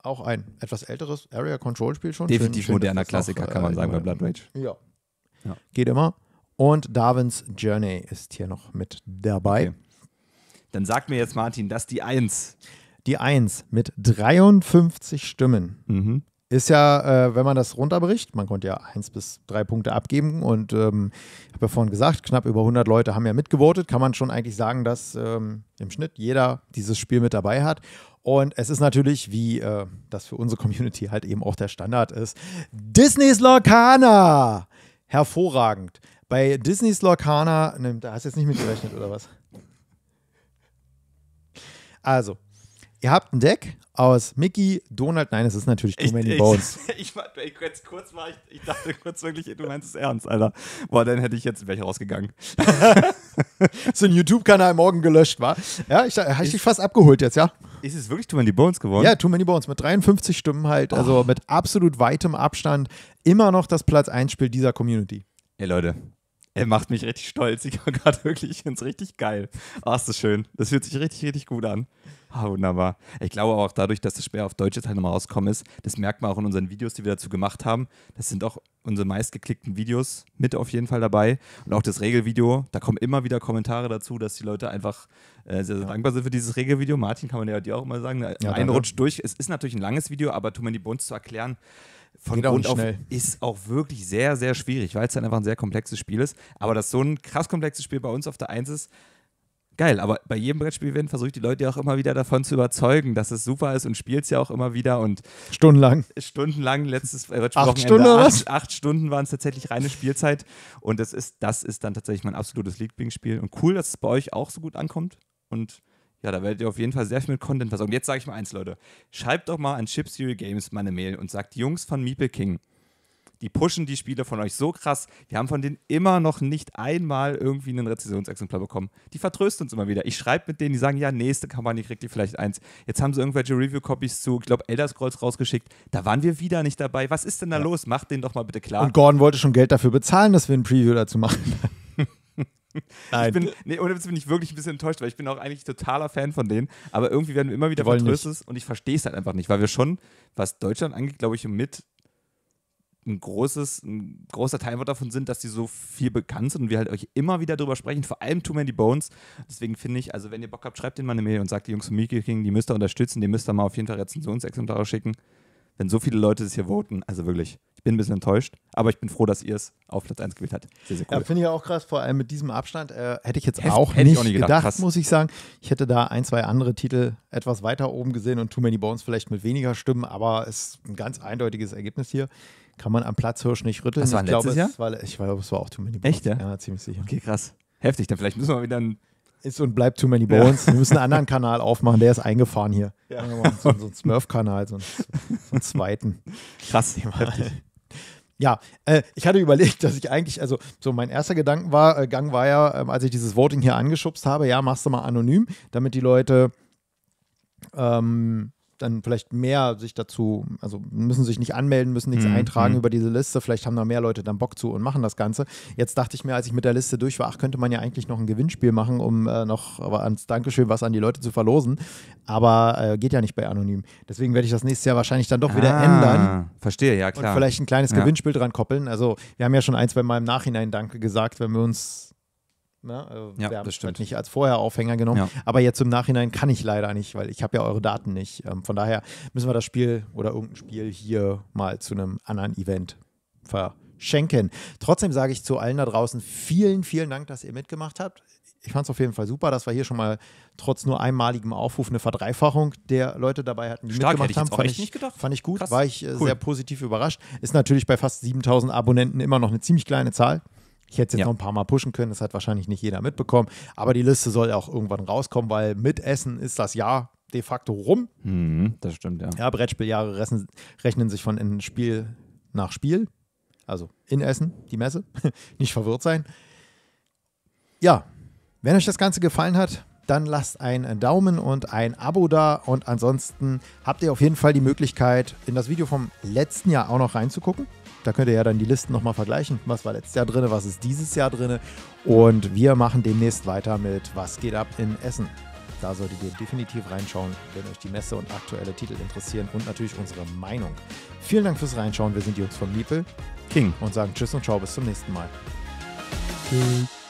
Auch ein etwas älteres Area Control Spiel schon. Definitiv schön, moderner schön, Klassiker, kann man äh, sagen, bei Blood Rage. Ja. ja. Geht immer. Und Darwins Journey ist hier noch mit dabei. Okay. Dann sag mir jetzt, Martin, dass die 1. Die 1 mit 53 Stimmen mhm. ist ja, äh, wenn man das runterbricht, man konnte ja 1 bis 3 Punkte abgeben und ähm, ich habe ja vorhin gesagt, knapp über 100 Leute haben ja mitgevotet, kann man schon eigentlich sagen, dass ähm, im Schnitt jeder dieses Spiel mit dabei hat. Und es ist natürlich, wie äh, das für unsere Community halt eben auch der Standard ist, Disney's Lorcana! Hervorragend. Bei Disney's Lorcana, ne, da hast du jetzt nicht mitgerechnet oder was? Also, ihr habt ein Deck aus Mickey, Donald, nein, es ist natürlich Too Many ich, Bones. Ich, ich, ich, jetzt kurz war ich, ich dachte kurz wirklich, du meinst es ernst, Alter. Boah, dann hätte ich jetzt, wäre ich rausgegangen. so ein YouTube-Kanal morgen gelöscht war. Ja, ich habe dich fast abgeholt jetzt, ja. Ist es wirklich Too Many Bones geworden? Ja, Too Many Bones mit 53 Stimmen halt, oh. also mit absolut weitem Abstand immer noch das Platz 1 Spiel dieser Community. Ey Leute, er macht mich richtig stolz. Ich war gerade wirklich, ich finde es richtig geil. Ah, oh, ist das schön. Das fühlt sich richtig, richtig gut an. Ah, wunderbar. Ich glaube auch dadurch, dass das Sperr auf Deutsch jetzt halt nochmal rausgekommen ist, das merkt man auch in unseren Videos, die wir dazu gemacht haben. Das sind auch unsere meistgeklickten Videos mit auf jeden Fall dabei. Und auch das Regelvideo, da kommen immer wieder Kommentare dazu, dass die Leute einfach äh, sehr, sehr ja. dankbar sind für dieses Regelvideo. Martin kann man ja dir auch immer sagen, ja, ein Rutsch durch. Es ist natürlich ein langes Video, aber Too Many Bones zu erklären, von Geht Grund auf ist auch wirklich sehr, sehr schwierig, weil es dann halt einfach ein sehr komplexes Spiel ist. Aber dass so ein krass komplexes Spiel bei uns auf der Eins ist, geil. Aber bei jedem brettspiel werden versucht, die Leute ja auch immer wieder davon zu überzeugen, dass es super ist und spielt es ja auch immer wieder. und Stundenlang. Stundenlang, letztes Brettspiel. Äh, acht Stunden acht, acht, Stunden waren es tatsächlich reine Spielzeit. Und das ist, das ist dann tatsächlich mein absolutes Lieblingsspiel. Und cool, dass es bei euch auch so gut ankommt. Und ja, da werdet ihr auf jeden Fall sehr viel mit Content versorgen. Jetzt sage ich mal eins, Leute. Schreibt doch mal an Chip Serial Games meine Mail und sagt, Jungs von Meeple King, die pushen die Spiele von euch so krass. Wir haben von denen immer noch nicht einmal irgendwie einen Rezessionsexemplar bekommen. Die vertrösten uns immer wieder. Ich schreibe mit denen, die sagen, ja, nächste Kampagne kriegt ihr vielleicht eins. Jetzt haben sie irgendwelche Review-Copies zu, ich glaube, Elder Scrolls rausgeschickt. Da waren wir wieder nicht dabei. Was ist denn da ja. los? Macht den doch mal bitte klar. Und Gordon wollte schon Geld dafür bezahlen, dass wir ein Preview dazu machen. Nein. Ich bin, nee, ohne Witz bin ich wirklich ein bisschen enttäuscht, weil ich bin auch eigentlich totaler Fan von denen. Aber irgendwie werden wir immer wieder vertröstet und ich verstehe es halt einfach nicht, weil wir schon, was Deutschland angeht, glaube ich, mit ein großes, ein großer Teil davon sind, dass die so viel bekannt sind und wir halt euch immer wieder drüber sprechen, vor allem Too Many Bones. Deswegen finde ich, also wenn ihr Bock habt, schreibt denen mal eine Mail und sagt, die Jungs von Mickey King, die müsst ihr unterstützen, die müsst ihr mal auf jeden Fall Rezensionsexemplare schicken. Wenn so viele Leute das hier voten, also wirklich. Ich bin ein bisschen enttäuscht, aber ich bin froh, dass ihr es auf Platz 1 gewählt habt. Sehr, sehr cool. Ja, finde ich auch krass, vor allem mit diesem Abstand. Äh, hätte ich jetzt Heft, auch, nicht ich auch, nicht gedacht, gedacht muss ich sagen. Ich hätte da ein, zwei andere Titel etwas weiter oben gesehen und Too Many Bones vielleicht mit weniger Stimmen, aber es ist ein ganz eindeutiges Ergebnis hier. Kann man am Platzhirsch nicht rütteln. Das war ich glaube, Es war, ich glaube, es war auch Too Many Bones. Echt, ja? Ja, ziemlich sicher. Okay, krass. Heftig, dann vielleicht müssen wir wieder ein ist und bleibt Too Many Bones. Ja. Wir müssen einen anderen Kanal aufmachen, der ist eingefahren hier. Ja. So, so einen Smurf-Kanal, so, so, einen zweiten. Krass. Thema. Ja, äh, ich hatte überlegt, dass ich eigentlich, also so mein erster Gedanken war, äh, Gang war ja, ähm, als ich dieses Voting hier angeschubst habe, ja, machst du mal anonym, damit die Leute ähm, dann vielleicht mehr sich dazu, also müssen sich nicht anmelden, müssen nichts mhm. eintragen mhm. über diese Liste. Vielleicht haben da mehr Leute dann Bock zu und machen das Ganze. Jetzt dachte ich mir, als ich mit der Liste durch war, ach, könnte man ja eigentlich noch ein Gewinnspiel machen, um äh, noch ans Dankeschön was an die Leute zu verlosen. Aber äh, geht ja nicht bei Anonym. Deswegen werde ich das nächstes Jahr wahrscheinlich dann doch wieder ah, ändern. Verstehe, ja klar. Und vielleicht ein kleines ja. Gewinnspiel dran koppeln. Also wir haben ja schon eins bei meinem Nachhinein Danke gesagt, wenn wir uns Ne? Also ja, wir haben das halt nicht als vorher Aufhänger genommen. Ja. Aber jetzt im Nachhinein kann ich leider nicht, weil ich habe ja eure Daten nicht. Ähm, von daher müssen wir das Spiel oder irgendein Spiel hier mal zu einem anderen Event verschenken. Trotzdem sage ich zu allen da draußen vielen, vielen Dank, dass ihr mitgemacht habt. Ich fand es auf jeden Fall super, dass wir hier schon mal trotz nur einmaligem Aufruf eine Verdreifachung der Leute dabei hatten, die Stark, mitgemacht haben. Fand ich, nicht gedacht. fand ich gut, Krass. war ich äh, cool. sehr positiv überrascht. Ist natürlich bei fast 7000 Abonnenten immer noch eine ziemlich kleine Zahl. Ich hätte es jetzt ja. noch ein paar Mal pushen können, das hat wahrscheinlich nicht jeder mitbekommen. Aber die Liste soll auch irgendwann rauskommen, weil mit Essen ist das Jahr de facto rum. Mhm, das stimmt, ja. Ja, Brettspieljahre rechnen, rechnen sich von Spiel nach Spiel. Also in Essen, die Messe. nicht verwirrt sein. Ja, wenn euch das Ganze gefallen hat, dann lasst einen Daumen und ein Abo da. Und ansonsten habt ihr auf jeden Fall die Möglichkeit, in das Video vom letzten Jahr auch noch reinzugucken. Da könnt ihr ja dann die Listen nochmal vergleichen. Was war letztes Jahr drin, was ist dieses Jahr drin. Und wir machen demnächst weiter mit Was geht ab in Essen. Da solltet ihr definitiv reinschauen, wenn euch die Messe und aktuelle Titel interessieren und natürlich unsere Meinung. Vielen Dank fürs Reinschauen. Wir sind die Jungs von Miepel, King und sagen Tschüss und Ciao bis zum nächsten Mal. Tschüss.